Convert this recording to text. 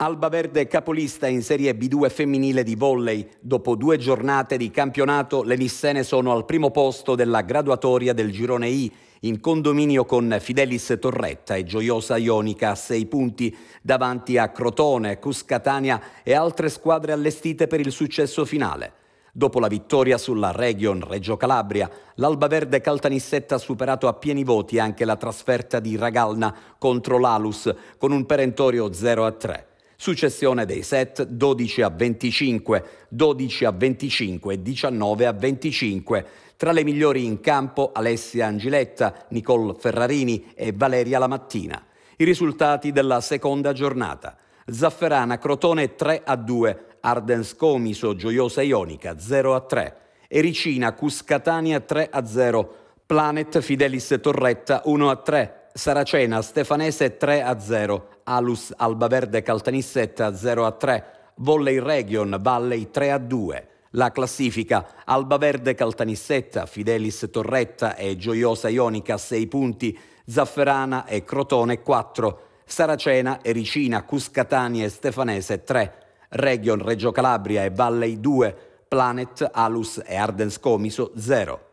Alba Verde capolista in Serie B2 femminile di volley. Dopo due giornate di campionato, le Nissene sono al primo posto della graduatoria del girone I, in condominio con Fidelis Torretta e Gioiosa Ionica a sei punti, davanti a Crotone, Cuscatania e altre squadre allestite per il successo finale. Dopo la vittoria sulla Region Reggio Calabria, l'Alba Verde Caltanissetta ha superato a pieni voti anche la trasferta di Ragalna contro l'Alus con un perentorio 0 3. Successione dei set 12 a 25, 12 a 25 e 19 a 25. Tra le migliori in campo Alessia Angiletta, Nicole Ferrarini e Valeria Lamattina. I risultati della seconda giornata. Zafferana Crotone 3 a 2, Ardens Comiso Gioiosa Ionica 0 a 3, Ericina Cuscatania 3 a 0, Planet Fidelis Torretta 1 a 3, Saracena, Stefanese 3 a 0, Alus Albaverde Caltanissetta 0 a 3, Volley Region Valley 3 a 2. La classifica Albaverde Caltanissetta, Fidelis Torretta e Gioiosa Ionica 6 punti, Zafferana e Crotone 4, Saracena, Ericina, Cuscatani e Stefanese 3, Region Reggio Calabria e Valley 2, Planet, Alus e Ardens Comiso 0.